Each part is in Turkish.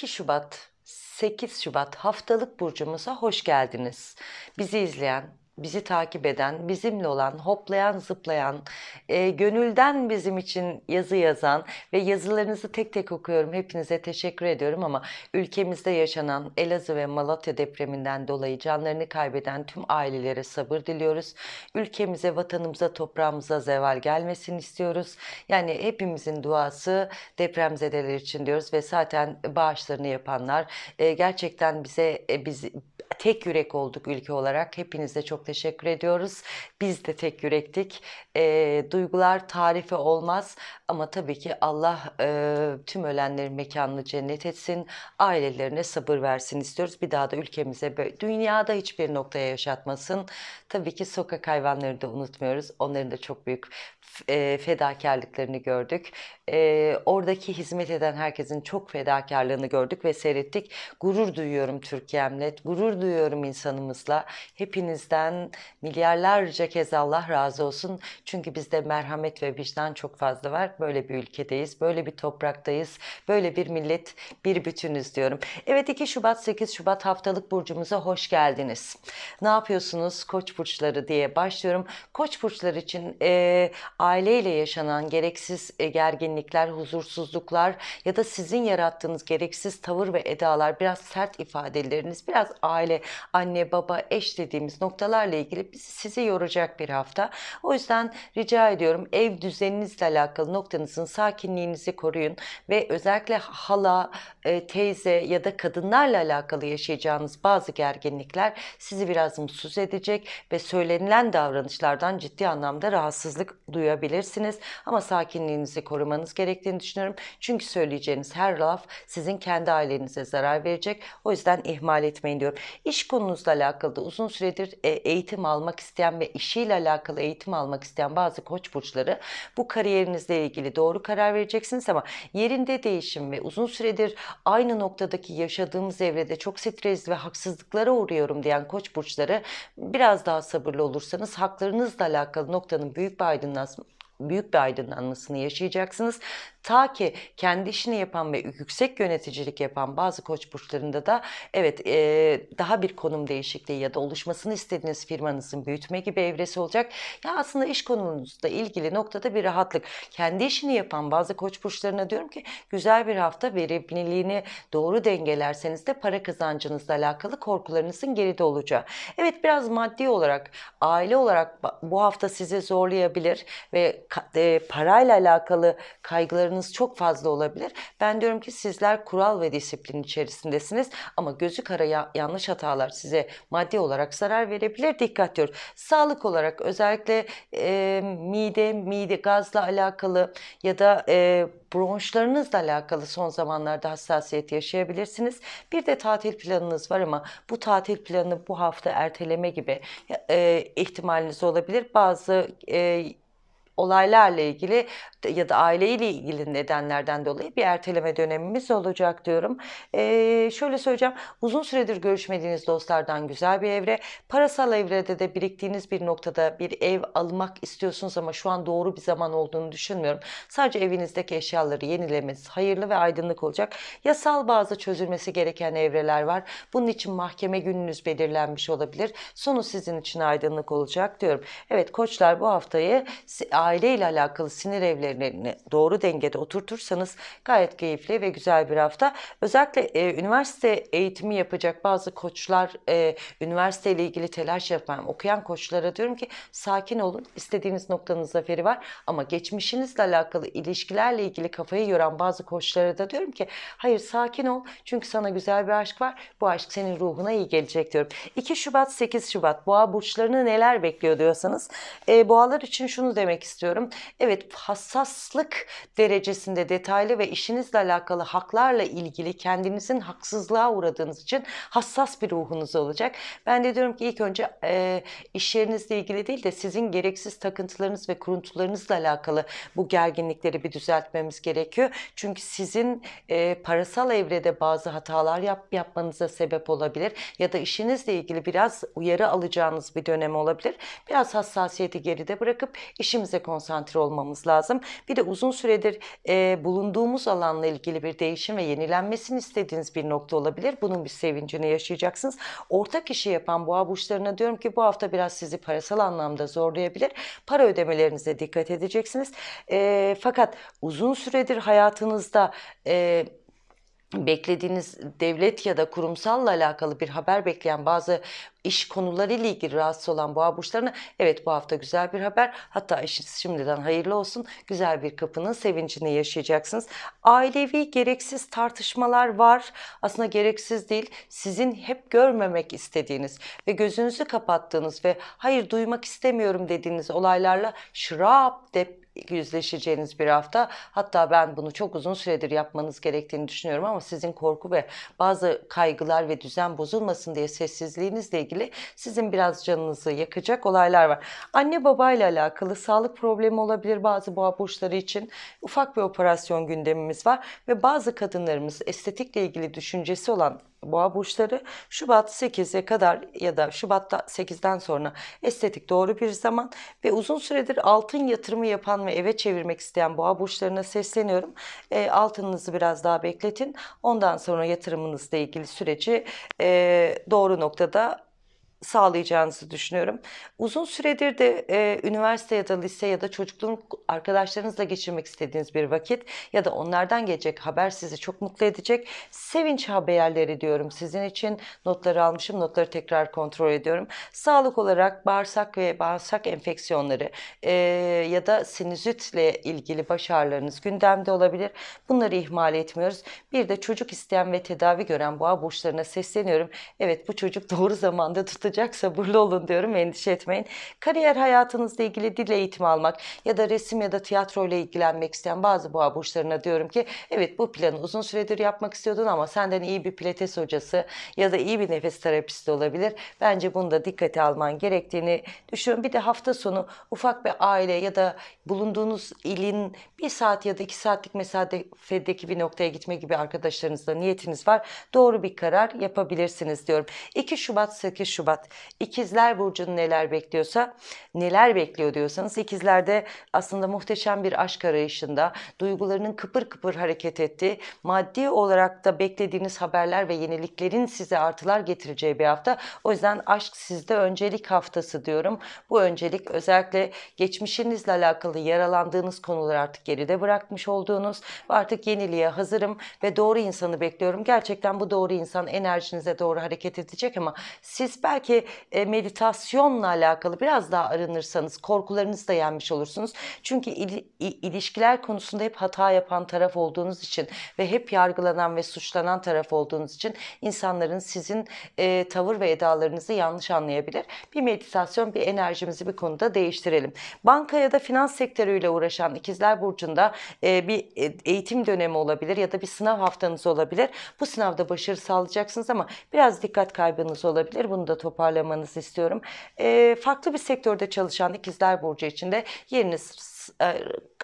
2 Şubat 8 Şubat haftalık burcumuza hoş geldiniz. Bizi izleyen bizi takip eden, bizimle olan, hoplayan, zıplayan, e, gönülden bizim için yazı yazan ve yazılarınızı tek tek okuyorum. Hepinize teşekkür ediyorum ama ülkemizde yaşanan Elazığ ve Malatya depreminden dolayı canlarını kaybeden tüm ailelere sabır diliyoruz. Ülkemize, vatanımıza, toprağımıza zeval gelmesin istiyoruz. Yani hepimizin duası depremzedeler için diyoruz ve zaten bağışlarını yapanlar e, gerçekten bize e, biz tek yürek olduk ülke olarak. Hepinize çok teşekkür ediyoruz. Biz de tek yürektik. E, duygular tarifi olmaz ama tabii ki Allah e, tüm ölenlerin mekanını cennet etsin. Ailelerine sabır versin istiyoruz. Bir daha da ülkemize dünyada hiçbir noktaya yaşatmasın. Tabii ki sokak hayvanları da unutmuyoruz. Onların da çok büyük e, fedakarlıklarını gördük. E, oradaki hizmet eden herkesin çok fedakarlığını gördük ve seyrettik. Gurur duyuyorum Türkiye'mle, gurur duyuyorum insanımızla. Hepinizden milyarlarca Yüce kez Allah razı olsun. Çünkü bizde merhamet ve vicdan çok fazla var. Böyle bir ülkedeyiz, böyle bir topraktayız, böyle bir millet, bir bütünüz diyorum. Evet 2 Şubat 8 Şubat haftalık burcumuza hoş geldiniz. Ne yapıyorsunuz koç burçları diye başlıyorum. Koç burçları için e, aileyle yaşanan gereksiz e, gerginlikler, huzursuzluklar ya da sizin yarattığınız gereksiz tavır ve edalar, biraz sert ifadeleriniz, biraz aile, anne, baba, eş dediğimiz noktalarla ilgili sizi yoracak olacak bir hafta. O yüzden rica ediyorum ev düzeninizle alakalı noktanızın sakinliğinizi koruyun ve özellikle hala, e, teyze ya da kadınlarla alakalı yaşayacağınız bazı gerginlikler sizi biraz mutsuz edecek ve söylenilen davranışlardan ciddi anlamda rahatsızlık duyabilirsiniz. Ama sakinliğinizi korumanız gerektiğini düşünüyorum. Çünkü söyleyeceğiniz her laf sizin kendi ailenize zarar verecek. O yüzden ihmal etmeyin diyorum. İş konunuzla alakalı da uzun süredir e, eğitim almak isteyen ve iş işiyle alakalı eğitim almak isteyen bazı koç burçları bu kariyerinizle ilgili doğru karar vereceksiniz ama yerinde değişim ve uzun süredir aynı noktadaki yaşadığımız evrede çok stres ve haksızlıklara uğruyorum diyen koç burçları biraz daha sabırlı olursanız haklarınızla alakalı noktanın büyük bir aydınlanması büyük bir aydınlanmasını yaşayacaksınız. Ta ki kendi işini yapan ve yüksek yöneticilik yapan bazı koç burçlarında da evet e, daha bir konum değişikliği ya da oluşmasını istediğiniz firmanızın büyütme gibi evresi olacak. Ya aslında iş konunuzla ilgili noktada bir rahatlık. Kendi işini yapan bazı koç burçlarına diyorum ki güzel bir hafta verimliliğini doğru dengelerseniz de para kazancınızla alakalı korkularınızın geride olacağı. Evet biraz maddi olarak aile olarak bu hafta sizi zorlayabilir ve e, parayla alakalı kaygıları katkılarınız çok fazla olabilir. Ben diyorum ki sizler kural ve disiplin içerisindesiniz ama gözü kara ya yanlış hatalar size maddi olarak zarar verebilir. Dikkat diyoruz. Sağlık olarak özellikle e, mide, mide gazla alakalı ya da e, bronşlarınızla alakalı son zamanlarda hassasiyet yaşayabilirsiniz. Bir de tatil planınız var ama bu tatil planı bu hafta erteleme gibi e, ihtimaliniz olabilir. Bazı e, olaylarla ilgili ya da aileyle ilgili nedenlerden dolayı bir erteleme dönemimiz olacak diyorum. Ee, şöyle söyleyeceğim. Uzun süredir görüşmediğiniz dostlardan güzel bir evre. Parasal evrede de biriktiğiniz bir noktada bir ev almak istiyorsunuz ama şu an doğru bir zaman olduğunu düşünmüyorum. Sadece evinizdeki eşyaları yenilemeniz hayırlı ve aydınlık olacak. Yasal bazı çözülmesi gereken evreler var. Bunun için mahkeme gününüz belirlenmiş olabilir. Sonu sizin için aydınlık olacak diyorum. Evet koçlar bu haftayı aile ile alakalı sinir evlerini doğru dengede oturtursanız gayet keyifli ve güzel bir hafta. Özellikle e, üniversite eğitimi yapacak bazı koçlar, e, üniversite ile ilgili telaş yapan, okuyan koçlara diyorum ki sakin olun. İstediğiniz noktanın zaferi var ama geçmişinizle alakalı ilişkilerle ilgili kafayı yoran bazı koçlara da diyorum ki hayır sakin ol çünkü sana güzel bir aşk var. Bu aşk senin ruhuna iyi gelecek diyorum. 2 Şubat 8 Şubat boğa burçlarını neler bekliyor diyorsanız e, boğalar için şunu demek istiyorum istiyorum. Evet hassaslık derecesinde detaylı ve işinizle alakalı haklarla ilgili kendinizin haksızlığa uğradığınız için hassas bir ruhunuz olacak. Ben de diyorum ki ilk önce e, iş yerinizle ilgili değil de sizin gereksiz takıntılarınız ve kuruntularınızla alakalı bu gerginlikleri bir düzeltmemiz gerekiyor. Çünkü sizin e, parasal evrede bazı hatalar yap, yapmanıza sebep olabilir ya da işinizle ilgili biraz uyarı alacağınız bir dönem olabilir. Biraz hassasiyeti geride bırakıp işimize konsantre olmamız lazım. Bir de uzun süredir e, bulunduğumuz alanla ilgili bir değişim ve yenilenmesini istediğiniz bir nokta olabilir. Bunun bir sevincini yaşayacaksınız. Ortak işi yapan boğa burçlarına diyorum ki bu hafta biraz sizi parasal anlamda zorlayabilir. Para ödemelerinize dikkat edeceksiniz. E, fakat uzun süredir hayatınızda... E, beklediğiniz devlet ya da kurumsalla alakalı bir haber bekleyen bazı iş konularıyla ilgili rahatsız olan boğa burçlarına evet bu hafta güzel bir haber hatta işiniz şimdiden hayırlı olsun güzel bir kapının sevincini yaşayacaksınız. Ailevi gereksiz tartışmalar var aslında gereksiz değil sizin hep görmemek istediğiniz ve gözünüzü kapattığınız ve hayır duymak istemiyorum dediğiniz olaylarla şırap dep yüzleşeceğiniz bir hafta. Hatta ben bunu çok uzun süredir yapmanız gerektiğini düşünüyorum ama sizin korku ve bazı kaygılar ve düzen bozulmasın diye sessizliğinizle ilgili sizin biraz canınızı yakacak olaylar var. Anne babayla alakalı sağlık problemi olabilir bazı boğa burçları için. Ufak bir operasyon gündemimiz var ve bazı kadınlarımız estetikle ilgili düşüncesi olan boğa burçları Şubat 8'e kadar ya da Şubat'ta 8'den sonra estetik doğru bir zaman ve uzun süredir altın yatırımı yapan ve eve çevirmek isteyen boğa burçlarına sesleniyorum. E, altınınızı biraz daha bekletin. Ondan sonra yatırımınızla ilgili süreci e, doğru noktada sağlayacağınızı düşünüyorum. Uzun süredir de e, üniversite ya da lise ya da çocukluğun arkadaşlarınızla geçirmek istediğiniz bir vakit ya da onlardan gelecek haber sizi çok mutlu edecek. Sevinç haberleri diyorum sizin için. Notları almışım, notları tekrar kontrol ediyorum. Sağlık olarak bağırsak ve bağırsak enfeksiyonları e, ya da sinüzitle ilgili baş ağrılarınız gündemde olabilir. Bunları ihmal etmiyoruz. Bir de çocuk isteyen ve tedavi gören boğa burçlarına sesleniyorum. Evet bu çocuk doğru zamanda tutacak sıcak sabırlı olun diyorum endişe etmeyin. Kariyer hayatınızla ilgili dil eğitimi almak ya da resim ya da tiyatro ile ilgilenmek isteyen bazı boğa burçlarına diyorum ki evet bu planı uzun süredir yapmak istiyordun ama senden iyi bir pilates hocası ya da iyi bir nefes terapisti olabilir. Bence bunu da dikkate alman gerektiğini düşünüyorum. Bir de hafta sonu ufak bir aile ya da bulunduğunuz ilin bir saat ya da iki saatlik mesafedeki bir noktaya gitme gibi arkadaşlarınızla niyetiniz var. Doğru bir karar yapabilirsiniz diyorum. 2 Şubat 8 Şubat Şubat. İkizler Burcu'nu neler bekliyorsa neler bekliyor diyorsanız ikizlerde aslında muhteşem bir aşk arayışında duygularının kıpır kıpır hareket ettiği maddi olarak da beklediğiniz haberler ve yeniliklerin size artılar getireceği bir hafta. O yüzden aşk sizde öncelik haftası diyorum. Bu öncelik özellikle geçmişinizle alakalı yaralandığınız konuları artık geride bırakmış olduğunuz ve artık yeniliğe hazırım ve doğru insanı bekliyorum. Gerçekten bu doğru insan enerjinize doğru hareket edecek ama siz belki belki e, meditasyonla alakalı biraz daha arınırsanız korkularınızı da yenmiş olursunuz. Çünkü il, ilişkiler konusunda hep hata yapan taraf olduğunuz için ve hep yargılanan ve suçlanan taraf olduğunuz için insanların sizin e, tavır ve edalarınızı yanlış anlayabilir. Bir meditasyon, bir enerjimizi bir konuda değiştirelim. Banka ya da finans sektörüyle uğraşan ikizler burcunda e, bir e, eğitim dönemi olabilir ya da bir sınav haftanız olabilir. Bu sınavda başarı sağlayacaksınız ama biraz dikkat kaybınız olabilir. Bunu da top toparlamanızı istiyorum. E, farklı bir sektörde çalışan ikizler burcu içinde yeriniz e,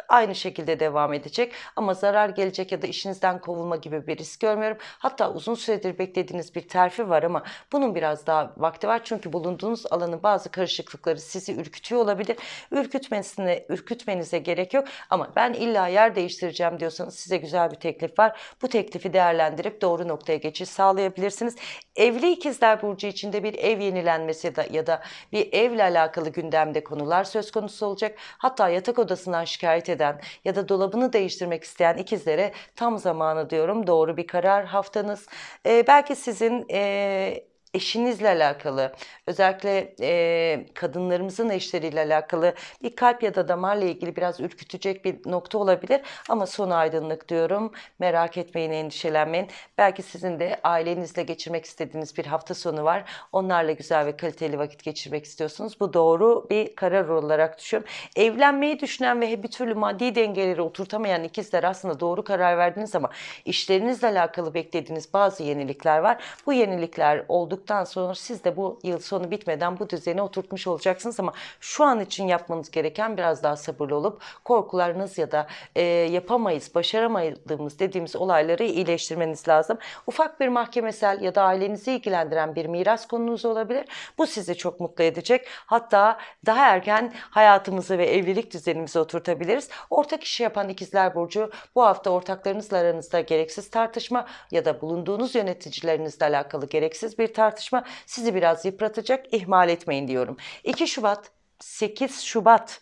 aynı şekilde devam edecek. Ama zarar gelecek ya da işinizden kovulma gibi bir risk görmüyorum. Hatta uzun süredir beklediğiniz bir terfi var ama bunun biraz daha vakti var. Çünkü bulunduğunuz alanın bazı karışıklıkları sizi ürkütüyor olabilir. Ürkütmesine, ürkütmenize gerek yok. Ama ben illa yer değiştireceğim diyorsanız size güzel bir teklif var. Bu teklifi değerlendirip doğru noktaya geçiş sağlayabilirsiniz. Evli ikizler burcu içinde bir ev yenilenmesi ya da, ya da bir evle alakalı gündemde konular söz konusu olacak. Hatta yatak odasından şikayet eden ya da dolabını değiştirmek isteyen ikizlere tam zamanı diyorum. Doğru bir karar haftanız. E, belki sizin e, eşinizle alakalı özellikle e, kadınlarımızın eşleriyle alakalı bir kalp ya da damarla ilgili biraz ürkütecek bir nokta olabilir ama son aydınlık diyorum merak etmeyin endişelenmeyin belki sizin de ailenizle geçirmek istediğiniz bir hafta sonu var onlarla güzel ve kaliteli vakit geçirmek istiyorsunuz bu doğru bir karar olarak düşünüyorum evlenmeyi düşünen ve bir türlü maddi dengeleri oturtamayan ikizler aslında doğru karar verdiniz ama işlerinizle alakalı beklediğiniz bazı yenilikler var bu yenilikler oldukça olduktan sonra siz de bu yıl sonu bitmeden bu düzeni oturtmuş olacaksınız ama şu an için yapmanız gereken biraz daha sabırlı olup korkularınız ya da e, yapamayız, başaramadığımız dediğimiz olayları iyileştirmeniz lazım. Ufak bir mahkemesel ya da ailenizi ilgilendiren bir miras konunuz olabilir. Bu sizi çok mutlu edecek. Hatta daha erken hayatımızı ve evlilik düzenimizi oturtabiliriz. Ortak işi yapan ikizler burcu bu hafta ortaklarınızla aranızda gereksiz tartışma ya da bulunduğunuz yöneticilerinizle alakalı gereksiz bir tartışma tartışma sizi biraz yıpratacak. İhmal etmeyin diyorum. 2 Şubat 8 Şubat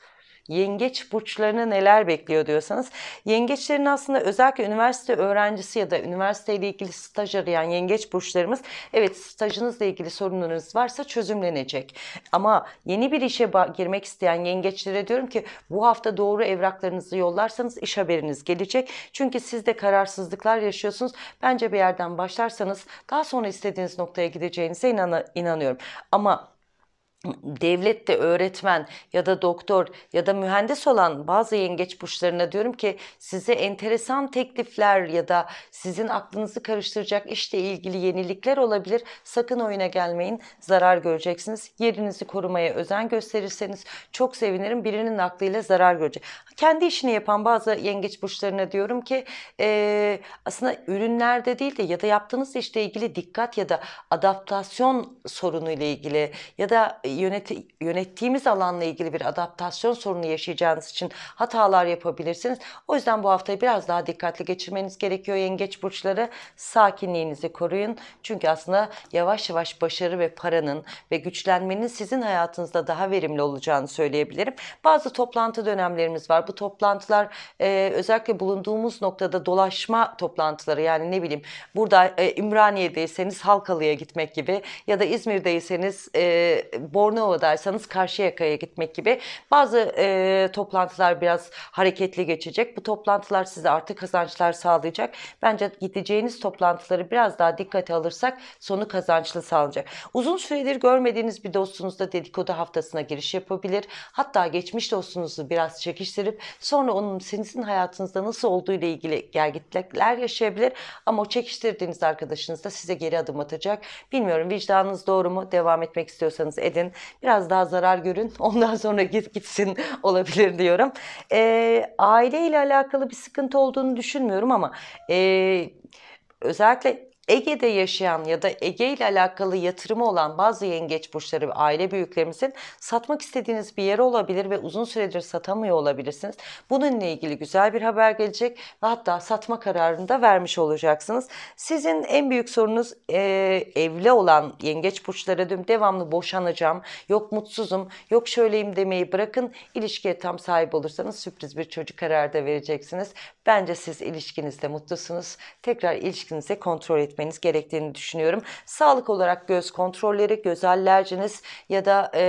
yengeç burçlarını neler bekliyor diyorsanız yengeçlerin aslında özellikle üniversite öğrencisi ya da üniversiteyle ilgili staj arayan yengeç burçlarımız evet stajınızla ilgili sorunlarınız varsa çözümlenecek. Ama yeni bir işe girmek isteyen yengeçlere diyorum ki bu hafta doğru evraklarınızı yollarsanız iş haberiniz gelecek. Çünkü siz de kararsızlıklar yaşıyorsunuz. Bence bir yerden başlarsanız daha sonra istediğiniz noktaya gideceğinize inan inanıyorum. Ama devlet de öğretmen ya da doktor ya da mühendis olan bazı yengeç burçlarına diyorum ki size enteresan teklifler ya da sizin aklınızı karıştıracak işle ilgili yenilikler olabilir. Sakın oyuna gelmeyin. Zarar göreceksiniz. Yerinizi korumaya özen gösterirseniz çok sevinirim. Birinin aklıyla zarar görecek. Kendi işini yapan bazı yengeç burçlarına diyorum ki e, aslında ürünlerde değil de ya da yaptığınız işle ilgili dikkat ya da adaptasyon sorunuyla ilgili ya da yönet, yönettiğimiz alanla ilgili bir adaptasyon sorunu yaşayacağınız için hatalar yapabilirsiniz. O yüzden bu haftayı biraz daha dikkatli geçirmeniz gerekiyor yengeç burçları. Sakinliğinizi koruyun. Çünkü aslında yavaş yavaş başarı ve paranın ve güçlenmenin sizin hayatınızda daha verimli olacağını söyleyebilirim. Bazı toplantı dönemlerimiz var. Bu toplantılar e, özellikle bulunduğumuz noktada dolaşma toplantıları yani ne bileyim burada e, Ümraniye'deyseniz Halkalı'ya gitmek gibi ya da İzmir'deyseniz e, Bol Bornova'daysanız Karşıyaka'ya gitmek gibi bazı e, toplantılar biraz hareketli geçecek. Bu toplantılar size artı kazançlar sağlayacak. Bence gideceğiniz toplantıları biraz daha dikkate alırsak sonu kazançlı sağlanacak. Uzun süredir görmediğiniz bir dostunuz da dedikodu haftasına giriş yapabilir. Hatta geçmiş dostunuzu biraz çekiştirip sonra onun sizin hayatınızda nasıl olduğu ile ilgili gerginlikler yaşayabilir. Ama o çekiştirdiğiniz arkadaşınız da size geri adım atacak. Bilmiyorum vicdanınız doğru mu? Devam etmek istiyorsanız edin. Biraz daha zarar görün. Ondan sonra git gitsin olabilir diyorum. E, ee, aile alakalı bir sıkıntı olduğunu düşünmüyorum ama e, özellikle Ege'de yaşayan ya da Ege ile alakalı yatırımı olan bazı yengeç burçları ve aile büyüklerimizin satmak istediğiniz bir yer olabilir ve uzun süredir satamıyor olabilirsiniz. Bununla ilgili güzel bir haber gelecek ve hatta satma kararını da vermiş olacaksınız. Sizin en büyük sorunuz e, evli olan yengeç burçları dün devamlı boşanacağım, yok mutsuzum, yok şöyleyim demeyi bırakın. İlişkiye tam sahip olursanız sürpriz bir çocuk kararı da vereceksiniz. Bence siz ilişkinizde mutlusunuz. Tekrar ilişkinize kontrol edin etmeniz gerektiğini düşünüyorum. Sağlık olarak göz kontrolleri, göz alerjiniz ya da e,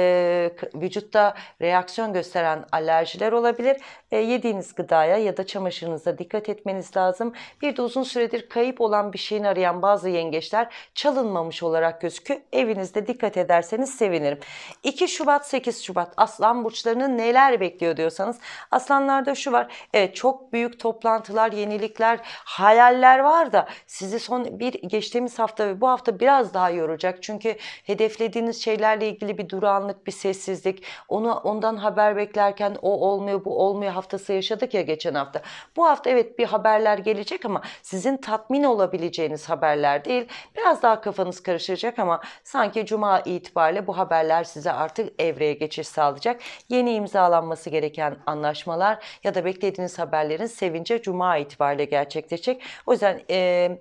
vücutta reaksiyon gösteren alerjiler olabilir. E, yediğiniz gıdaya ya da çamaşırınıza dikkat etmeniz lazım. Bir de uzun süredir kayıp olan bir şeyin arayan bazı yengeçler çalınmamış olarak gözüküyor. Evinizde dikkat ederseniz sevinirim. 2 Şubat 8 Şubat aslan burçlarını neler bekliyor diyorsanız aslanlarda şu var. Evet çok büyük toplantılar, yenilikler, hayaller var da sizi son bir geçtiğimiz hafta ve bu hafta biraz daha yoracak. Çünkü hedeflediğiniz şeylerle ilgili bir duranlık, bir sessizlik, onu ondan haber beklerken o olmuyor, bu olmuyor haftası yaşadık ya geçen hafta. Bu hafta evet bir haberler gelecek ama sizin tatmin olabileceğiniz haberler değil. Biraz daha kafanız karışacak ama sanki cuma itibariyle bu haberler size artık evreye geçiş sağlayacak. Yeni imzalanması gereken anlaşmalar ya da beklediğiniz haberlerin sevince cuma itibariyle gerçekleşecek. O yüzden eee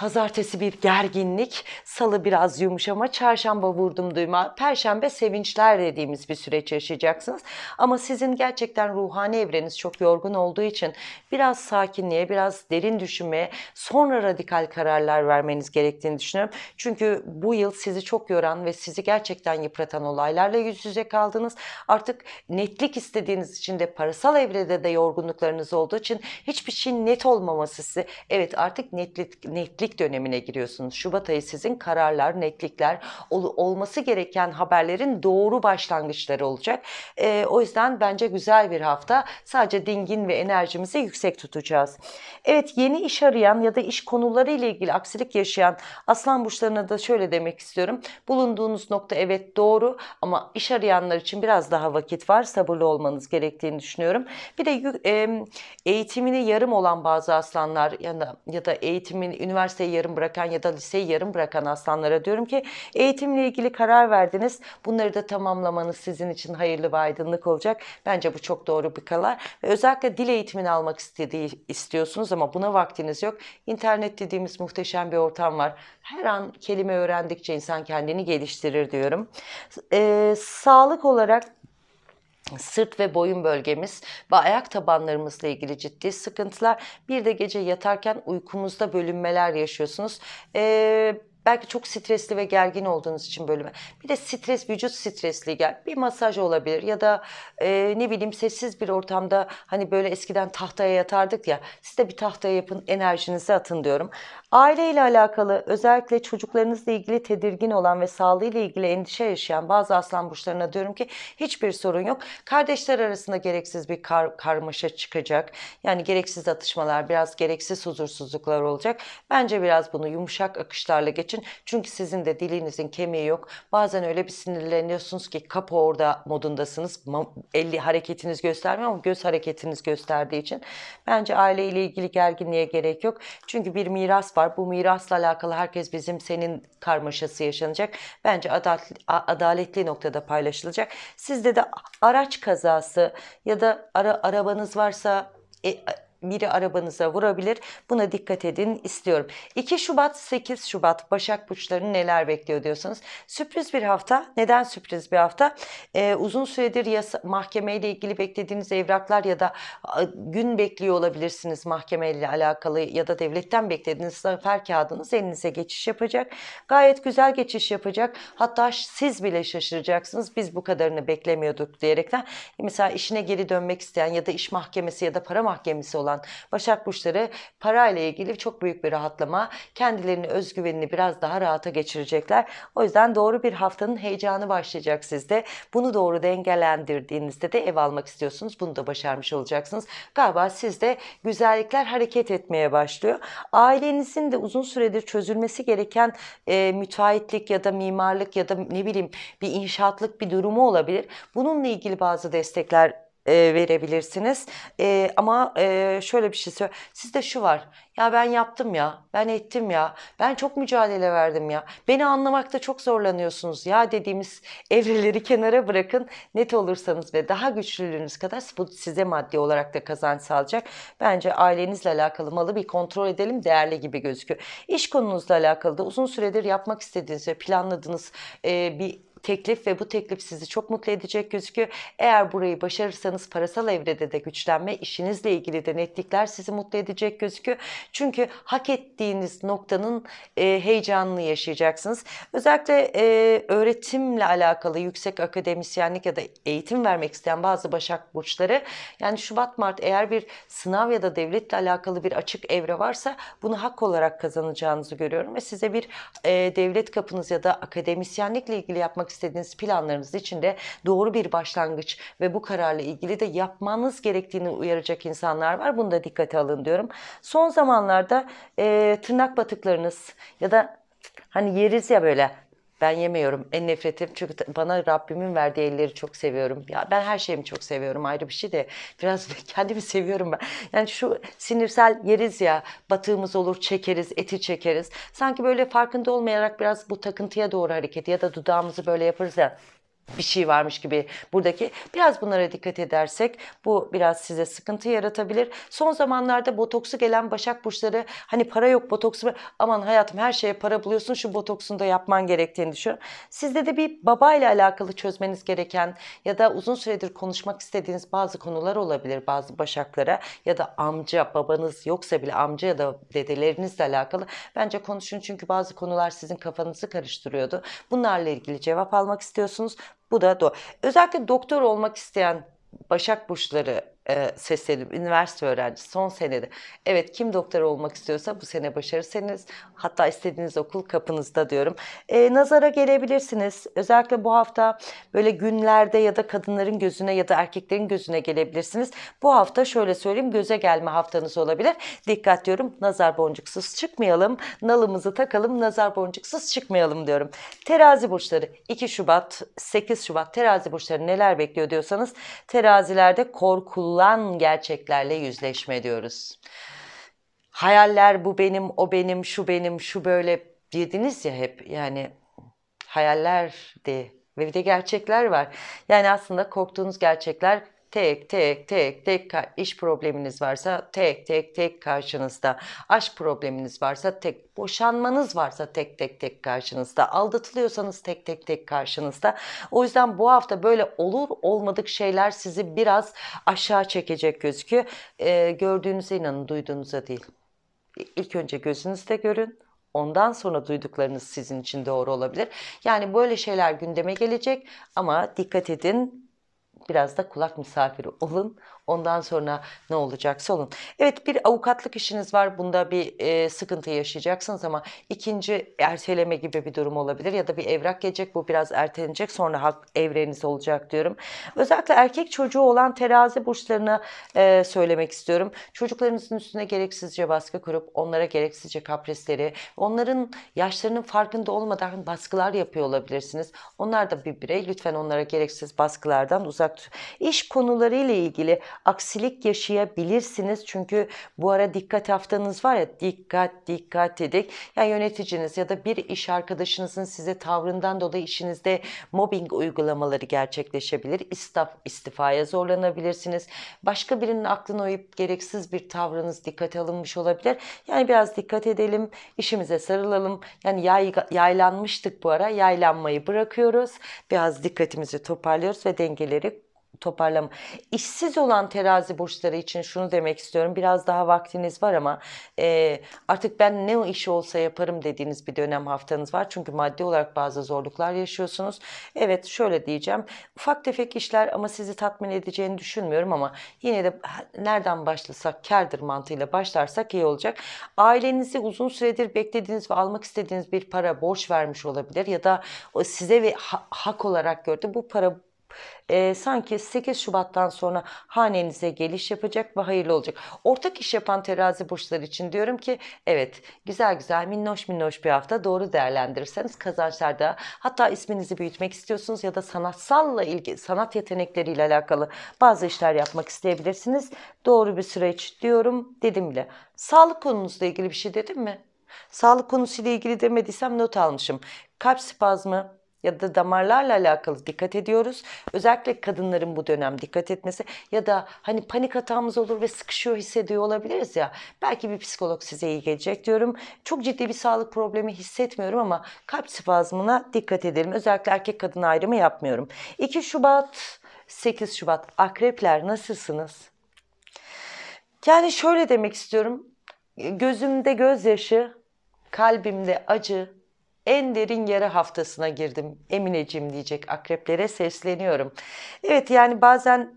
Pazartesi bir gerginlik, salı biraz yumuşama, çarşamba vurdum duyma, perşembe sevinçler dediğimiz bir süreç yaşayacaksınız. Ama sizin gerçekten ruhani evreniz çok yorgun olduğu için biraz sakinliğe, biraz derin düşünmeye, sonra radikal kararlar vermeniz gerektiğini düşünüyorum. Çünkü bu yıl sizi çok yoran ve sizi gerçekten yıpratan olaylarla yüz yüze kaldınız. Artık netlik istediğiniz için de parasal evrede de yorgunluklarınız olduğu için hiçbir şey net olmaması sizi evet artık netlik, netlik netlik dönemine giriyorsunuz. Şubat ayı sizin kararlar, netlikler, ol, olması gereken haberlerin doğru başlangıçları olacak. E, o yüzden bence güzel bir hafta. Sadece dingin ve enerjimizi yüksek tutacağız. Evet yeni iş arayan ya da iş konuları ile ilgili aksilik yaşayan aslan burçlarına da şöyle demek istiyorum. Bulunduğunuz nokta evet doğru ama iş arayanlar için biraz daha vakit var. Sabırlı olmanız gerektiğini düşünüyorum. Bir de e, eğitimini yarım olan bazı aslanlar ya da, ya da eğitimin üniversite üniversiteyi yarım bırakan ya da liseyi yarım bırakan aslanlara diyorum ki eğitimle ilgili karar verdiniz. Bunları da tamamlamanız sizin için hayırlı ve aydınlık olacak. Bence bu çok doğru bir karar. Ve özellikle dil eğitimini almak istediği istiyorsunuz ama buna vaktiniz yok. İnternet dediğimiz muhteşem bir ortam var. Her an kelime öğrendikçe insan kendini geliştirir diyorum. Ee, sağlık olarak sırt ve boyun bölgemiz ve ayak tabanlarımızla ilgili ciddi sıkıntılar. Bir de gece yatarken uykumuzda bölünmeler yaşıyorsunuz. Ee, Belki çok stresli ve gergin olduğunuz için bölüme. Bir de stres, vücut stresli gel. Bir masaj olabilir ya da e, ne bileyim sessiz bir ortamda hani böyle eskiden tahtaya yatardık ya. Siz de bir tahtaya yapın, enerjinizi atın diyorum. Aile ile alakalı özellikle çocuklarınızla ilgili tedirgin olan ve sağlığıyla ilgili endişe yaşayan bazı aslan burçlarına diyorum ki hiçbir sorun yok. Kardeşler arasında gereksiz bir kar karmaşa çıkacak. Yani gereksiz atışmalar, biraz gereksiz huzursuzluklar olacak. Bence biraz bunu yumuşak akışlarla geç için. Çünkü sizin de dilinizin kemiği yok. Bazen öyle bir sinirleniyorsunuz ki kapı orada modundasınız. Elli hareketiniz göstermiyor ama göz hareketiniz gösterdiği için. Bence aileyle ilgili gerginliğe gerek yok. Çünkü bir miras var. Bu mirasla alakalı herkes bizim senin karmaşası yaşanacak. Bence adaletli, adaletli noktada paylaşılacak. Sizde de araç kazası ya da ara, arabanız varsa e, biri arabanıza vurabilir. Buna dikkat edin istiyorum. 2 Şubat 8 Şubat Başak Burçları'nı neler bekliyor diyorsunuz. Sürpriz bir hafta. Neden sürpriz bir hafta? Ee, uzun süredir yasa, mahkemeyle ilgili beklediğiniz evraklar ya da gün bekliyor olabilirsiniz mahkemeyle alakalı ya da devletten beklediğiniz zafer kağıdınız elinize geçiş yapacak. Gayet güzel geçiş yapacak. Hatta siz bile şaşıracaksınız. Biz bu kadarını beklemiyorduk diyerekten. Mesela işine geri dönmek isteyen ya da iş mahkemesi ya da para mahkemesi olan olan Başak Burçları parayla ilgili çok büyük bir rahatlama, kendilerini özgüvenini biraz daha rahata geçirecekler. O yüzden doğru bir haftanın heyecanı başlayacak sizde. Bunu doğru dengelendirdiğinizde de ev almak istiyorsunuz. Bunu da başarmış olacaksınız. Galiba sizde güzellikler hareket etmeye başlıyor. Ailenizin de uzun süredir çözülmesi gereken e, müteahhitlik ya da mimarlık ya da ne bileyim bir inşaatlık bir durumu olabilir. Bununla ilgili bazı destekler e, verebilirsiniz. E, ama e, şöyle bir şey söyleyeyim. Sizde şu var. Ya ben yaptım ya. Ben ettim ya. Ben çok mücadele verdim ya. Beni anlamakta çok zorlanıyorsunuz ya dediğimiz evreleri kenara bırakın. Net olursanız ve daha güçlülüğünüz kadar bu size maddi olarak da kazanç sağlayacak. Bence ailenizle alakalı malı bir kontrol edelim. Değerli gibi gözüküyor. İş konunuzla alakalı da uzun süredir yapmak istediğiniz ve planladığınız e, bir teklif ve bu teklif sizi çok mutlu edecek gözüküyor. Eğer burayı başarırsanız parasal evrede de güçlenme, işinizle ilgili de netlikler sizi mutlu edecek gözüküyor. Çünkü hak ettiğiniz noktanın e, heyecanını yaşayacaksınız. Özellikle e, öğretimle alakalı yüksek akademisyenlik ya da eğitim vermek isteyen bazı başak burçları yani Şubat-Mart eğer bir sınav ya da devletle alakalı bir açık evre varsa bunu hak olarak kazanacağınızı görüyorum ve size bir e, devlet kapınız ya da akademisyenlikle ilgili yapmak istediğiniz planlarınız için de doğru bir başlangıç ve bu kararla ilgili de yapmanız gerektiğini uyaracak insanlar var. Bunu da dikkate alın diyorum. Son zamanlarda e, tırnak batıklarınız ya da hani yeriz ya böyle ben yemiyorum. En nefretim çünkü bana Rabbimin verdiği elleri çok seviyorum. Ya ben her şeyimi çok seviyorum ayrı bir şey de biraz kendimi seviyorum ben. Yani şu sinirsel yeriz ya batığımız olur çekeriz eti çekeriz. Sanki böyle farkında olmayarak biraz bu takıntıya doğru hareket ya da dudağımızı böyle yaparız ya bir şey varmış gibi buradaki. Biraz bunlara dikkat edersek bu biraz size sıkıntı yaratabilir. Son zamanlarda botoksu gelen başak burçları hani para yok botoksu aman hayatım her şeye para buluyorsun şu botoksunu da yapman gerektiğini düşünüyorum. Sizde de bir baba ile alakalı çözmeniz gereken ya da uzun süredir konuşmak istediğiniz bazı konular olabilir bazı başaklara ya da amca babanız yoksa bile amca ya da dedelerinizle alakalı bence konuşun çünkü bazı konular sizin kafanızı karıştırıyordu. Bunlarla ilgili cevap almak istiyorsunuz. Bu da doğru. Özellikle doktor olmak isteyen Başak Burçları e, seslenip üniversite öğrencisi son senede evet kim doktor olmak istiyorsa bu sene başarırsanız hatta istediğiniz okul kapınızda diyorum. E, nazara gelebilirsiniz. Özellikle bu hafta böyle günlerde ya da kadınların gözüne ya da erkeklerin gözüne gelebilirsiniz. Bu hafta şöyle söyleyeyim göze gelme haftanız olabilir. Dikkat diyorum nazar boncuksuz çıkmayalım. Nalımızı takalım nazar boncuksuz çıkmayalım diyorum. Terazi burçları 2 Şubat 8 Şubat terazi burçları neler bekliyor diyorsanız terazilerde korkulu boğulan gerçeklerle yüzleşme diyoruz. Hayaller bu benim, o benim, şu benim, şu böyle dediniz ya hep yani hayaller diye ve bir de gerçekler var. Yani aslında korktuğunuz gerçekler tek tek tek tek iş probleminiz varsa tek tek tek karşınızda. Aşk probleminiz varsa tek, boşanmanız varsa tek tek tek karşınızda. Aldatılıyorsanız tek tek tek karşınızda. O yüzden bu hafta böyle olur olmadık şeyler sizi biraz aşağı çekecek gözüküyor. Ee, gördüğünüze inanın, duyduğunuza değil. İlk önce gözünüzde görün. Ondan sonra duyduklarınız sizin için doğru olabilir. Yani böyle şeyler gündeme gelecek ama dikkat edin Biraz da kulak misafiri olun. Ondan sonra ne olacaksa olun. Evet bir avukatlık işiniz var. Bunda bir e, sıkıntı yaşayacaksınız ama ikinci erteleme gibi bir durum olabilir. Ya da bir evrak gelecek. Bu biraz ertelenecek. Sonra hak evreniz olacak diyorum. Özellikle erkek çocuğu olan terazi burçlarına e, söylemek istiyorum. Çocuklarınızın üstüne gereksizce baskı kurup onlara gereksizce kaprisleri, onların yaşlarının farkında olmadan baskılar yapıyor olabilirsiniz. Onlar da bir birey. Lütfen onlara gereksiz baskılardan uzak tutun. İş konularıyla ilgili aksilik yaşayabilirsiniz. Çünkü bu ara dikkat haftanız var ya dikkat dikkat dedik. Ya yani yöneticiniz ya da bir iş arkadaşınızın size tavrından dolayı işinizde mobbing uygulamaları gerçekleşebilir. İstaf, istifaya zorlanabilirsiniz. Başka birinin aklını oyup gereksiz bir tavrınız dikkate alınmış olabilir. Yani biraz dikkat edelim, işimize sarılalım. Yani yay, yaylanmıştık bu ara, yaylanmayı bırakıyoruz. Biraz dikkatimizi toparlıyoruz ve dengeleri toparlama. İşsiz olan terazi burçları için şunu demek istiyorum. Biraz daha vaktiniz var ama e, artık ben ne o işi olsa yaparım dediğiniz bir dönem haftanız var. Çünkü maddi olarak bazı zorluklar yaşıyorsunuz. Evet şöyle diyeceğim. Ufak tefek işler ama sizi tatmin edeceğini düşünmüyorum ama yine de nereden başlasak kardır mantığıyla başlarsak iyi olacak. Ailenizi uzun süredir beklediğiniz ve almak istediğiniz bir para borç vermiş olabilir ya da size ve ha hak olarak gördü bu para e, sanki 8 Şubat'tan sonra hanenize geliş yapacak ve hayırlı olacak. Ortak iş yapan terazi burçları için diyorum ki evet güzel güzel minnoş minnoş bir hafta doğru değerlendirirseniz kazançlarda hatta isminizi büyütmek istiyorsunuz ya da sanatsalla ilgi sanat yetenekleriyle alakalı bazı işler yapmak isteyebilirsiniz. Doğru bir süreç diyorum dedim bile. Sağlık konunuzla ilgili bir şey dedim mi? Sağlık konusuyla ilgili demediysem not almışım. Kalp spazmı, ya da damarlarla alakalı dikkat ediyoruz. Özellikle kadınların bu dönem dikkat etmesi ya da hani panik hatamız olur ve sıkışıyor hissediyor olabiliriz ya. Belki bir psikolog size iyi gelecek diyorum. Çok ciddi bir sağlık problemi hissetmiyorum ama kalp spazmına dikkat edelim. Özellikle erkek kadın ayrımı yapmıyorum. 2 Şubat, 8 Şubat akrepler nasılsınız? Yani şöyle demek istiyorum. Gözümde gözyaşı, kalbimde acı, en derin yara haftasına girdim. Emineciğim diyecek akreplere sesleniyorum. Evet yani bazen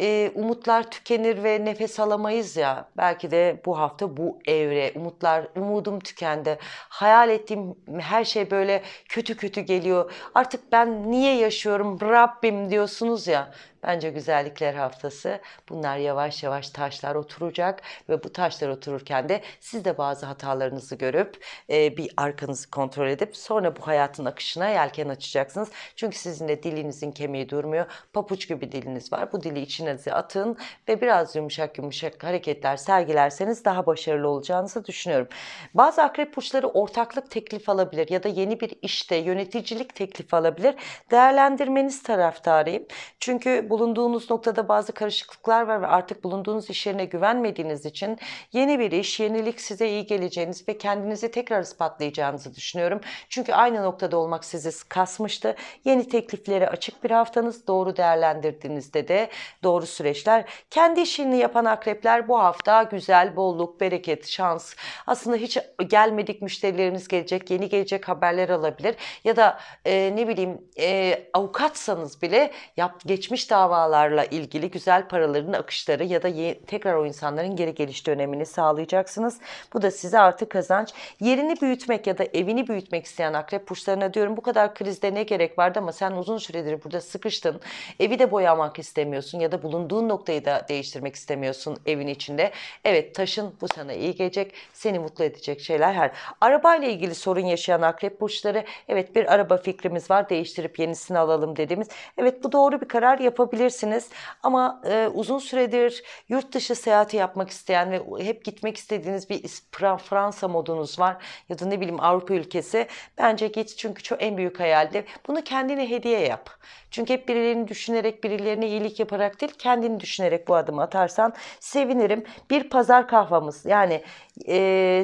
e, umutlar tükenir ve nefes alamayız ya. Belki de bu hafta bu evre, umutlar, umudum tükendi. Hayal ettiğim her şey böyle kötü kötü geliyor. Artık ben niye yaşıyorum Rabbim diyorsunuz ya. Bence güzellikler haftası bunlar yavaş yavaş taşlar oturacak ve bu taşlar otururken de siz de bazı hatalarınızı görüp e, bir arkanızı kontrol edip sonra bu hayatın akışına yelken açacaksınız. Çünkü sizin de dilinizin kemiği durmuyor. Papuç gibi diliniz var. Bu dili içinize atın ve biraz yumuşak yumuşak hareketler sergilerseniz daha başarılı olacağınızı düşünüyorum. Bazı akrep burçları ortaklık teklif alabilir ya da yeni bir işte yöneticilik teklif alabilir. Değerlendirmeniz taraftarıyım. Çünkü bu bulunduğunuz noktada bazı karışıklıklar var ve artık bulunduğunuz iş yerine güvenmediğiniz için yeni bir iş, yenilik size iyi geleceğiniz ve kendinizi tekrar ispatlayacağınızı düşünüyorum. Çünkü aynı noktada olmak sizi kasmıştı. Yeni tekliflere açık bir haftanız doğru değerlendirdiğinizde de doğru süreçler. Kendi işini yapan akrepler bu hafta güzel, bolluk, bereket, şans. Aslında hiç gelmedik müşterileriniz gelecek, yeni gelecek haberler alabilir. Ya da e, ne bileyim e, avukatsanız bile yap, geçmiş daha davalarla ilgili güzel paraların akışları ya da tekrar o insanların geri geliş dönemini sağlayacaksınız. Bu da size artı kazanç. Yerini büyütmek ya da evini büyütmek isteyen akrep burçlarına diyorum bu kadar krizde ne gerek vardı ama sen uzun süredir burada sıkıştın. Evi de boyamak istemiyorsun ya da bulunduğun noktayı da değiştirmek istemiyorsun evin içinde. Evet taşın bu sana iyi gelecek. Seni mutlu edecek şeyler her. Arabayla ilgili sorun yaşayan akrep burçları evet bir araba fikrimiz var değiştirip yenisini alalım dediğimiz. Evet bu doğru bir karar yapabilirsiniz yapabilirsiniz. Ama e, uzun süredir yurt dışı seyahati yapmak isteyen ve hep gitmek istediğiniz bir Fransa modunuz var ya da ne bileyim Avrupa ülkesi bence git çünkü çok en büyük hayalde. Bunu kendine hediye yap. Çünkü hep birilerini düşünerek, birilerine iyilik yaparak değil, kendini düşünerek bu adımı atarsan sevinirim. Bir pazar kahvamız yani e,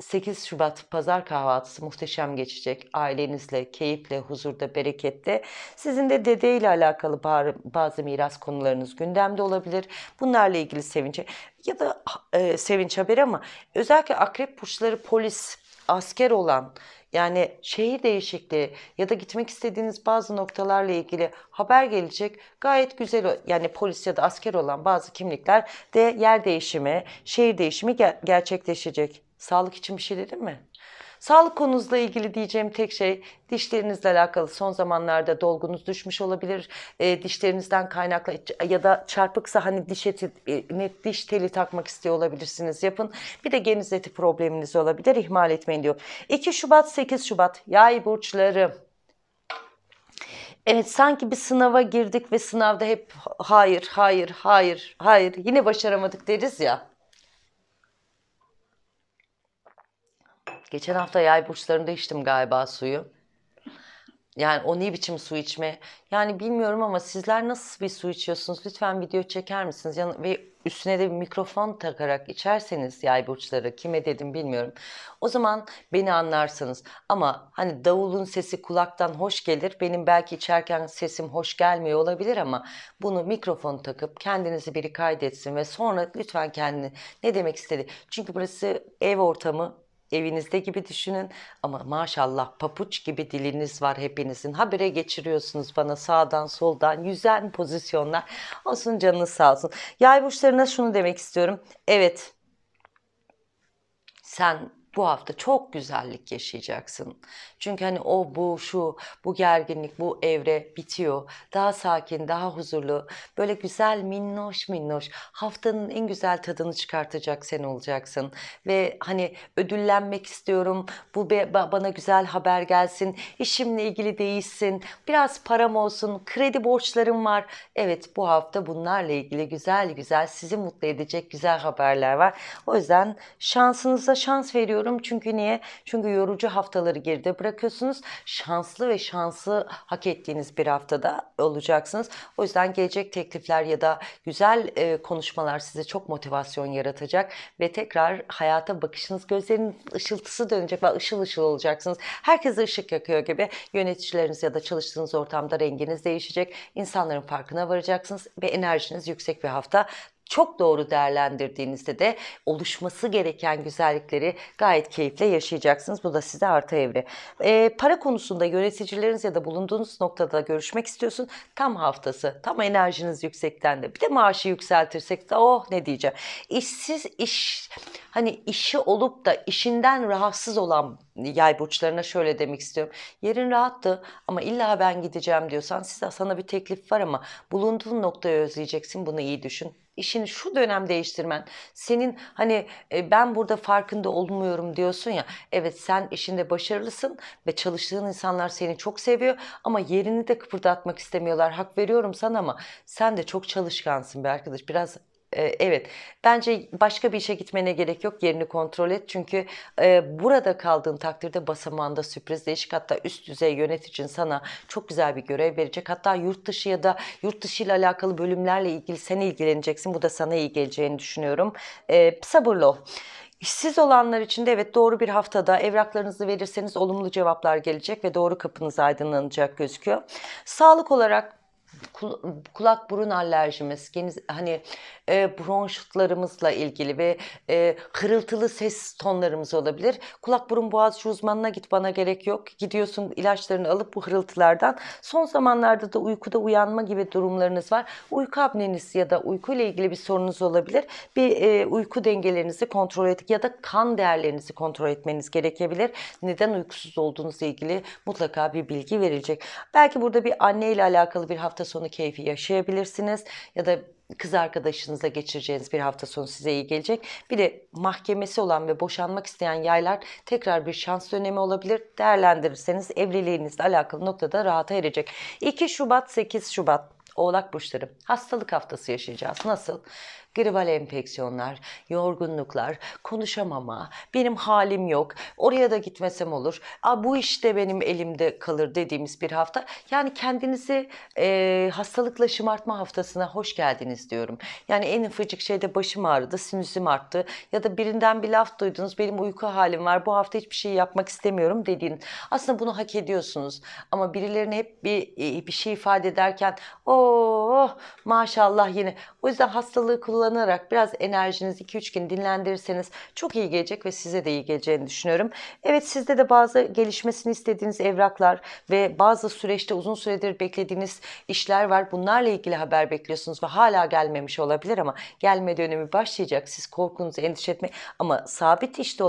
8 Şubat pazar kahvaltısı muhteşem geçecek. Ailenizle, keyifle, huzurda, berekette. Sizin de dede ile alakalı bazı miras konularınız gündemde olabilir. Bunlarla ilgili sevinç ya da e, sevinç haberi ama özellikle akrep burçları polis, asker olan yani şehir değişikliği ya da gitmek istediğiniz bazı noktalarla ilgili haber gelecek. Gayet güzel yani polis ya da asker olan bazı kimlikler de yer değişimi, şehir değişimi ger gerçekleşecek. Sağlık için bir şey dedim mi? Sağlık konunuzla ilgili diyeceğim tek şey dişlerinizle alakalı son zamanlarda dolgunuz düşmüş olabilir. E, dişlerinizden kaynaklı ya da çarpıksa hani diş eti, e, net diş teli takmak istiyor olabilirsiniz. Yapın. Bir de geniz eti probleminiz olabilir. İhmal etmeyin diyor. 2 Şubat 8 Şubat yay burçları. Evet sanki bir sınava girdik ve sınavda hep hayır, hayır, hayır, hayır yine başaramadık deriz ya. Geçen hafta yay burçlarında içtim galiba suyu. Yani o ne biçim su içme? Yani bilmiyorum ama sizler nasıl bir su içiyorsunuz? Lütfen video çeker misiniz? Yani ve üstüne de bir mikrofon takarak içerseniz yay burçları kime dedim bilmiyorum. O zaman beni anlarsınız. Ama hani davulun sesi kulaktan hoş gelir. Benim belki içerken sesim hoş gelmiyor olabilir ama bunu mikrofon takıp kendinizi biri kaydetsin ve sonra lütfen kendini ne demek istedi? Çünkü burası ev ortamı evinizde gibi düşünün ama maşallah papuç gibi diliniz var hepinizin. Habire geçiriyorsunuz bana sağdan soldan yüzen pozisyonlar. Olsun canınız sağ olsun. Yay burçlarına şunu demek istiyorum. Evet sen bu hafta çok güzellik yaşayacaksın. Çünkü hani o bu şu bu gerginlik bu evre bitiyor. Daha sakin, daha huzurlu, böyle güzel minnoş minnoş haftanın en güzel tadını çıkartacak sen olacaksın. Ve hani ödüllenmek istiyorum. Bu be, bana güzel haber gelsin. İşimle ilgili değişsin. Biraz param olsun. Kredi borçlarım var. Evet bu hafta bunlarla ilgili güzel güzel sizi mutlu edecek güzel haberler var. O yüzden şansınıza şans veriyorum diyorum. Çünkü niye? Çünkü yorucu haftaları geride bırakıyorsunuz. Şanslı ve şansı hak ettiğiniz bir haftada olacaksınız. O yüzden gelecek teklifler ya da güzel e, konuşmalar size çok motivasyon yaratacak ve tekrar hayata bakışınız gözlerin ışıltısı dönecek ve ışıl ışıl olacaksınız. Herkes ışık yakıyor gibi yöneticileriniz ya da çalıştığınız ortamda renginiz değişecek. İnsanların farkına varacaksınız ve enerjiniz yüksek bir hafta çok doğru değerlendirdiğinizde de oluşması gereken güzellikleri gayet keyifle yaşayacaksınız. Bu da size artı evre. E, para konusunda yöneticileriniz ya da bulunduğunuz noktada görüşmek istiyorsun. Tam haftası, tam enerjiniz yüksekten de. Bir de maaşı yükseltirsek de oh ne diyeceğim. İşsiz iş, hani işi olup da işinden rahatsız olan yay burçlarına şöyle demek istiyorum. Yerin rahattı ama illa ben gideceğim diyorsan size sana bir teklif var ama bulunduğun noktayı özleyeceksin. Bunu iyi düşün İşini şu dönem değiştirmen senin hani e, ben burada farkında olmuyorum diyorsun ya evet sen işinde başarılısın ve çalıştığın insanlar seni çok seviyor ama yerini de kıpırdatmak istemiyorlar hak veriyorum sana ama sen de çok çalışkansın bir arkadaş biraz ee, evet, bence başka bir işe gitmene gerek yok. Yerini kontrol et. Çünkü e, burada kaldığın takdirde basamağında sürpriz değişik. Hatta üst düzey yöneticin sana çok güzel bir görev verecek. Hatta yurt dışı ya da yurt dışı ile alakalı bölümlerle ilgili sen ilgileneceksin. Bu da sana iyi geleceğini düşünüyorum. E, sabırlı ol. İşsiz olanlar için de evet doğru bir haftada evraklarınızı verirseniz olumlu cevaplar gelecek ve doğru kapınız aydınlanacak gözüküyor. Sağlık olarak kulak burun alerjimiz, hani e, bronşitlarımızla ilgili ve e, kırıltılı ses tonlarımız olabilir. Kulak burun boğaz uzmanına git bana gerek yok. Gidiyorsun ilaçlarını alıp bu hırıltılardan. Son zamanlarda da uykuda uyanma gibi durumlarınız var. Uyku apneniz ya da uyku ile ilgili bir sorunuz olabilir. Bir e, uyku dengelerinizi kontrol edip ya da kan değerlerinizi kontrol etmeniz gerekebilir. Neden uykusuz olduğunuzla ilgili mutlaka bir bilgi verilecek. Belki burada bir anne ile alakalı bir hafta sonu keyfi yaşayabilirsiniz ya da kız arkadaşınıza geçireceğiniz bir hafta sonu size iyi gelecek. Bir de mahkemesi olan ve boşanmak isteyen yaylar tekrar bir şans dönemi olabilir. Değerlendirirseniz evliliğinizle alakalı noktada rahata erecek. 2 Şubat 8 Şubat Oğlak burçları hastalık haftası yaşayacağız. Nasıl? grival enfeksiyonlar, yorgunluklar, konuşamama, benim halim yok, oraya da gitmesem olur, A bu işte benim elimde kalır dediğimiz bir hafta. Yani kendinizi e, hastalıkla şımartma haftasına hoş geldiniz diyorum. Yani en ufacık şeyde başım ağrıdı, sinüzüm arttı ya da birinden bir laf duydunuz, benim uyku halim var, bu hafta hiçbir şey yapmak istemiyorum dediğin. Aslında bunu hak ediyorsunuz ama birilerine hep bir, e, bir şey ifade ederken o oh, maşallah yine. O yüzden hastalığı kullan kullanarak biraz enerjinizi 2-3 gün dinlendirirseniz çok iyi gelecek ve size de iyi geleceğini düşünüyorum. Evet sizde de bazı gelişmesini istediğiniz evraklar ve bazı süreçte uzun süredir beklediğiniz işler var. Bunlarla ilgili haber bekliyorsunuz ve hala gelmemiş olabilir ama gelme dönemi başlayacak. Siz korkunuzu endişe etme ama sabit işte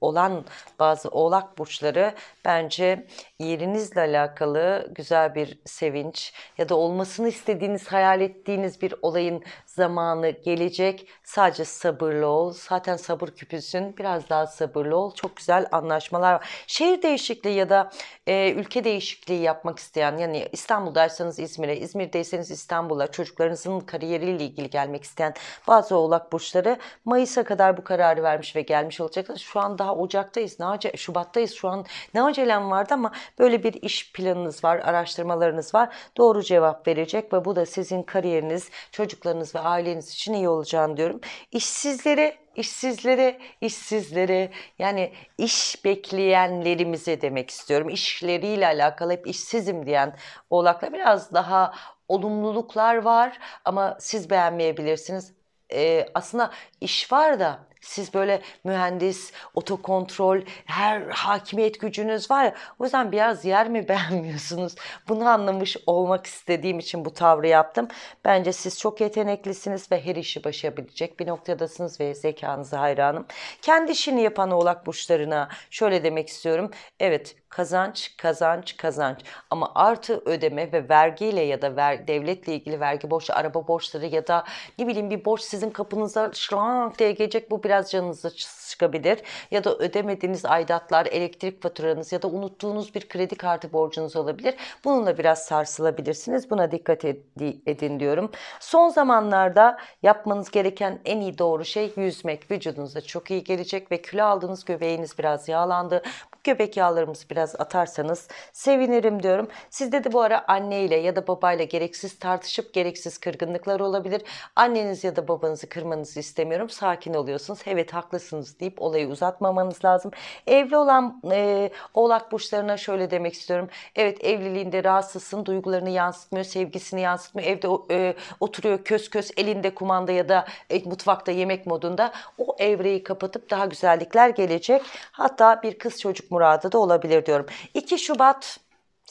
olan bazı oğlak burçları bence yerinizle alakalı güzel bir sevinç ya da olmasını istediğiniz hayal ettiğiniz bir olayın zamanı gelecek. Sadece sabırlı ol. Zaten sabır küpüsün. Biraz daha sabırlı ol. Çok güzel anlaşmalar var. Şehir değişikliği ya da e, ülke değişikliği yapmak isteyen yani İstanbul'daysanız İzmir'e, İzmir'deyseniz İstanbul'a, çocuklarınızın kariyeriyle ilgili gelmek isteyen bazı oğlak burçları Mayıs'a kadar bu kararı vermiş ve gelmiş olacaklar. Şu an daha Ocak'tayız. Ne ace Şubat'tayız. Şu an ne acelem vardı ama böyle bir iş planınız var, araştırmalarınız var. Doğru cevap verecek ve bu da sizin kariyeriniz, çocuklarınız ve aileniz için iyi olacağını diyorum. İşsizlere, işsizlere, işsizlere yani iş bekleyenlerimize demek istiyorum. İşleriyle alakalı hep işsizim diyen oğlakla biraz daha olumluluklar var ama siz beğenmeyebilirsiniz. Ee, aslında iş var da siz böyle mühendis, otokontrol, her hakimiyet gücünüz var ya. O yüzden biraz yer mi beğenmiyorsunuz? Bunu anlamış olmak istediğim için bu tavrı yaptım. Bence siz çok yeteneklisiniz ve her işi başarabilecek bir noktadasınız ve zekanıza hayranım. Kendi işini yapan oğlak burçlarına şöyle demek istiyorum. Evet kazanç, kazanç, kazanç. Ama artı ödeme ve vergiyle ya da ver, devletle ilgili vergi borçlu, araba borçları ya da ne bileyim bir borç sizin kapınıza şlank diye gelecek bu biraz biraz canınıza çıkabilir. Ya da ödemediğiniz aidatlar, elektrik faturanız ya da unuttuğunuz bir kredi kartı borcunuz olabilir. Bununla biraz sarsılabilirsiniz. Buna dikkat edin diyorum. Son zamanlarda yapmanız gereken en iyi doğru şey yüzmek. Vücudunuza çok iyi gelecek ve kilo aldığınız göbeğiniz biraz yağlandı göbek yağlarımızı biraz atarsanız sevinirim diyorum. Sizde de bu ara anneyle ya da babayla gereksiz tartışıp gereksiz kırgınlıklar olabilir. Anneniz ya da babanızı kırmanızı istemiyorum. Sakin oluyorsunuz. Evet haklısınız deyip olayı uzatmamanız lazım. Evli olan e, oğlak burçlarına şöyle demek istiyorum. Evet evliliğinde rahatsızsın. Duygularını yansıtmıyor. Sevgisini yansıtmıyor. Evde e, oturuyor kös kös elinde kumanda ya da e, mutfakta yemek modunda. O evreyi kapatıp daha güzellikler gelecek. Hatta bir kız çocuk muradı da olabilir diyorum. 2 Şubat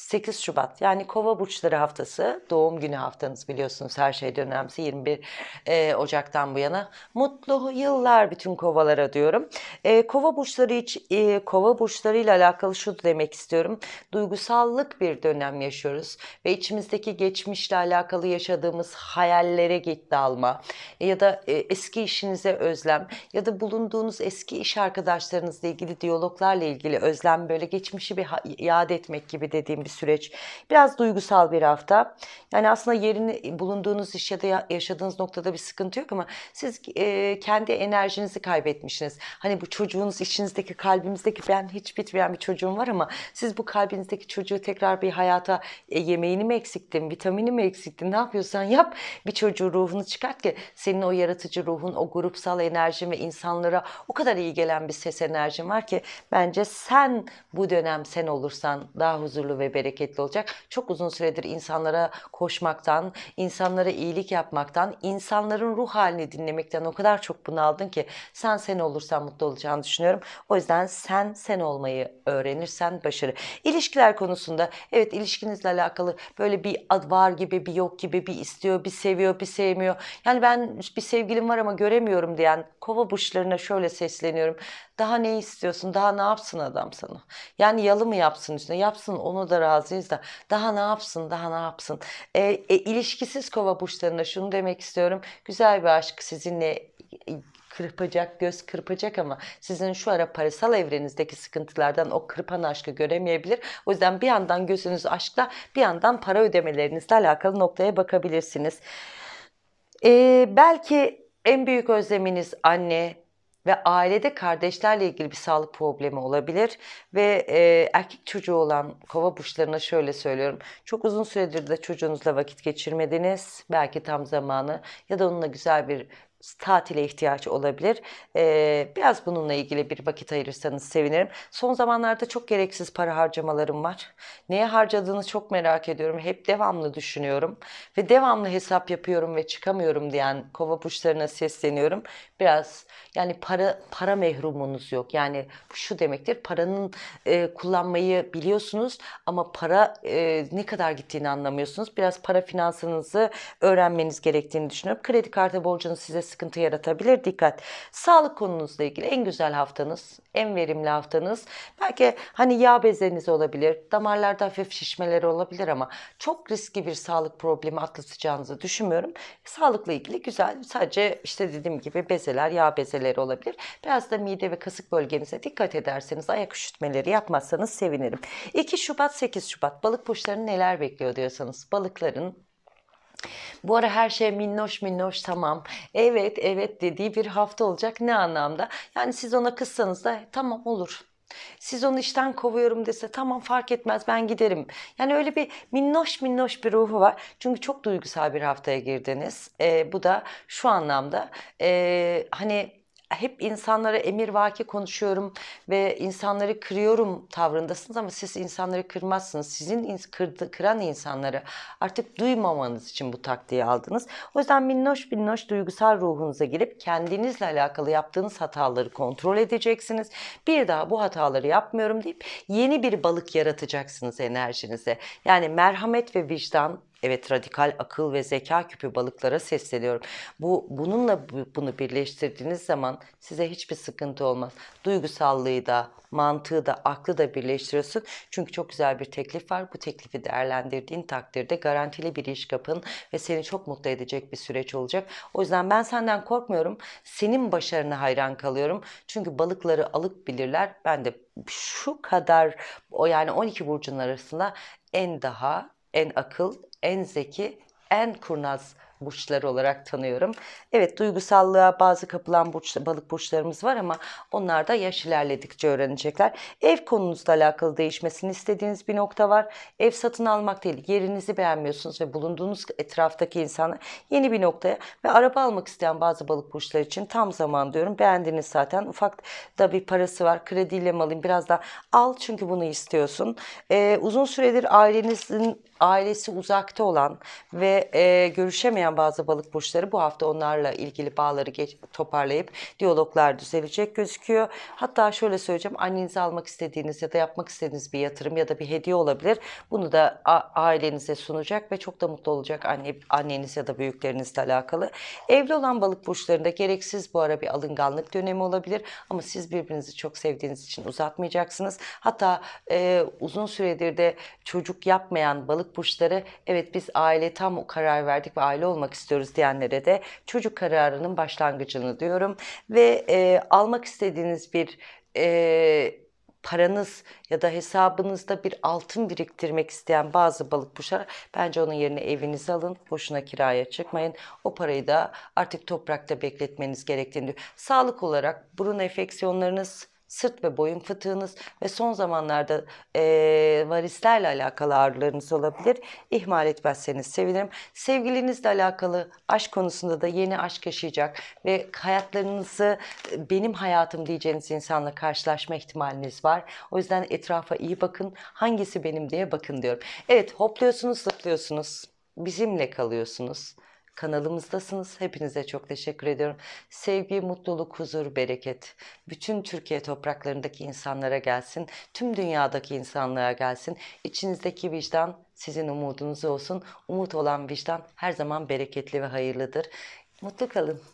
8 Şubat yani kova burçları haftası doğum günü haftanız biliyorsunuz her şey dönemsi 21 e, Ocak'tan bu yana mutlu yıllar bütün kovalara diyorum. E, kova burçları iç, e, kova burçları ile alakalı şu demek istiyorum. Duygusallık bir dönem yaşıyoruz ve içimizdeki geçmişle alakalı yaşadığımız hayallere git dalma ya da e, eski işinize özlem ya da bulunduğunuz eski iş arkadaşlarınızla ilgili diyaloglarla ilgili özlem böyle geçmişi bir yad etmek gibi dediğim bir süreç. Biraz duygusal bir hafta. Yani aslında yerini bulunduğunuz iş ya da yaşadığınız noktada bir sıkıntı yok ama siz e, kendi enerjinizi kaybetmişsiniz. Hani bu çocuğunuz içinizdeki kalbimizdeki ben hiç bitmeyen bir çocuğum var ama siz bu kalbinizdeki çocuğu tekrar bir hayata e, yemeğini mi eksiktin, vitamini mi eksiktin, ne yapıyorsan yap bir çocuğu ruhunu çıkart ki senin o yaratıcı ruhun, o grupsal enerjin ve insanlara o kadar iyi gelen bir ses enerjin var ki bence sen bu dönem sen olursan daha huzurlu ve bereketli bereketli olacak. Çok uzun süredir insanlara koşmaktan, insanlara iyilik yapmaktan, insanların ruh halini dinlemekten o kadar çok bunaldın ki sen sen olursan mutlu olacağını düşünüyorum. O yüzden sen sen olmayı öğrenirsen başarı. İlişkiler konusunda evet ilişkinizle alakalı böyle bir ad var gibi bir yok gibi bir istiyor bir seviyor bir sevmiyor. Yani ben bir sevgilim var ama göremiyorum diyen kova burçlarına şöyle sesleniyorum. Daha ne istiyorsun? Daha ne yapsın adam sana? Yani yalı mı yapsın üstüne? Yapsın onu da razıyız da. Daha ne yapsın? Daha ne yapsın? E, e, ilişkisiz kova burçlarına şunu demek istiyorum. Güzel bir aşk sizinle e, kırpacak, göz kırpacak ama sizin şu ara parasal evrenizdeki sıkıntılardan o kırpan aşkı göremeyebilir. O yüzden bir yandan gözünüz aşkla bir yandan para ödemelerinizle alakalı noktaya bakabilirsiniz. Ee, belki en büyük özleminiz anne, ve ailede kardeşlerle ilgili bir sağlık problemi olabilir ve e, erkek çocuğu olan kova burçlarına şöyle söylüyorum. Çok uzun süredir de çocuğunuzla vakit geçirmediniz. Belki tam zamanı ya da onunla güzel bir tatile ihtiyaç olabilir. Ee, biraz bununla ilgili bir vakit ayırırsanız sevinirim. Son zamanlarda çok gereksiz para harcamalarım var. Neye harcadığını çok merak ediyorum. Hep devamlı düşünüyorum ve devamlı hesap yapıyorum ve çıkamıyorum diyen kova burçlarına sesleniyorum. Biraz yani para para mehrumunuz yok. Yani şu demektir paranın e, kullanmayı biliyorsunuz ama para e, ne kadar gittiğini anlamıyorsunuz. Biraz para finansınızı öğrenmeniz gerektiğini düşünüyorum. Kredi kartı borcunuz size sıkıntı yaratabilir. Dikkat. Sağlık konunuzla ilgili en güzel haftanız, en verimli haftanız. Belki hani yağ bezeniz olabilir, damarlarda hafif şişmeler olabilir ama çok riskli bir sağlık problemi atlatacağınızı düşünmüyorum. Sağlıkla ilgili güzel sadece işte dediğim gibi bezeler, yağ bezeleri olabilir. Biraz da mide ve kasık bölgenize dikkat ederseniz, ayak üşütmeleri yapmazsanız sevinirim. 2 Şubat, 8 Şubat balık burçlarını neler bekliyor diyorsanız balıkların bu ara her şey minnoş minnoş tamam. Evet evet dediği bir hafta olacak ne anlamda? Yani siz ona kızsanız da tamam olur. Siz onu işten kovuyorum dese tamam fark etmez ben giderim. Yani öyle bir minnoş minnoş bir ruhu var. Çünkü çok duygusal bir haftaya girdiniz. E, bu da şu anlamda e, hani hep insanlara emir vaki konuşuyorum ve insanları kırıyorum tavrındasınız ama siz insanları kırmazsınız. Sizin in, kırdı, kıran insanları artık duymamanız için bu taktiği aldınız. O yüzden minnoş minnoş duygusal ruhunuza girip kendinizle alakalı yaptığınız hataları kontrol edeceksiniz. Bir daha bu hataları yapmıyorum deyip yeni bir balık yaratacaksınız enerjinize. Yani merhamet ve vicdan Evet radikal akıl ve zeka küpü balıklara sesleniyorum. Bu bununla bunu birleştirdiğiniz zaman size hiçbir sıkıntı olmaz. Duygusallığı da, mantığı da, aklı da birleştiriyorsun. Çünkü çok güzel bir teklif var. Bu teklifi değerlendirdiğin takdirde garantili bir iş kapın ve seni çok mutlu edecek bir süreç olacak. O yüzden ben senden korkmuyorum. Senin başarına hayran kalıyorum. Çünkü balıkları alık bilirler. Ben de şu kadar o yani 12 burcun arasında en daha en akıl, en zeki, en kurnaz burçlar olarak tanıyorum. Evet duygusallığa bazı kapılan burç, balık burçlarımız var ama onlar da yaş ilerledikçe öğrenecekler. Ev konunuzla alakalı değişmesini istediğiniz bir nokta var. Ev satın almak değil yerinizi beğenmiyorsunuz ve bulunduğunuz etraftaki insanı yeni bir noktaya ve araba almak isteyen bazı balık burçlar için tam zaman diyorum. Beğendiniz zaten ufak da bir parası var krediyle mi alayım biraz da al çünkü bunu istiyorsun. Ee, uzun süredir ailenizin ailesi uzakta olan ve e, görüşemeyen gelen bazı balık burçları bu hafta onlarla ilgili bağları geç, toparlayıp diyaloglar düzelecek gözüküyor. Hatta şöyle söyleyeceğim annenize almak istediğiniz ya da yapmak istediğiniz bir yatırım ya da bir hediye olabilir. Bunu da ailenize sunacak ve çok da mutlu olacak anne, anneniz ya da büyüklerinizle alakalı. Evli olan balık burçlarında gereksiz bu ara bir alınganlık dönemi olabilir ama siz birbirinizi çok sevdiğiniz için uzatmayacaksınız. Hatta e, uzun süredir de çocuk yapmayan balık burçları evet biz aile tam karar verdik ve aile olmak istiyoruz diyenlere de çocuk kararının başlangıcını diyorum. Ve e, almak istediğiniz bir e, paranız ya da hesabınızda bir altın biriktirmek isteyen bazı balık kuşlar bence onun yerine evinizi alın. Boşuna kiraya çıkmayın. O parayı da artık toprakta bekletmeniz gerektiğini diyor. Sağlık olarak burun enfeksiyonlarınız, sırt ve boyun fıtığınız ve son zamanlarda e, varislerle alakalı ağrılarınız olabilir. İhmal etmezseniz sevinirim. Sevgilinizle alakalı aşk konusunda da yeni aşk yaşayacak ve hayatlarınızı benim hayatım diyeceğiniz insanla karşılaşma ihtimaliniz var. O yüzden etrafa iyi bakın. Hangisi benim diye bakın diyorum. Evet hopluyorsunuz zıplıyorsunuz. Bizimle kalıyorsunuz kanalımızdasınız. Hepinize çok teşekkür ediyorum. Sevgi, mutluluk, huzur, bereket bütün Türkiye topraklarındaki insanlara gelsin. Tüm dünyadaki insanlara gelsin. İçinizdeki vicdan sizin umudunuz olsun. Umut olan vicdan her zaman bereketli ve hayırlıdır. Mutlu kalın.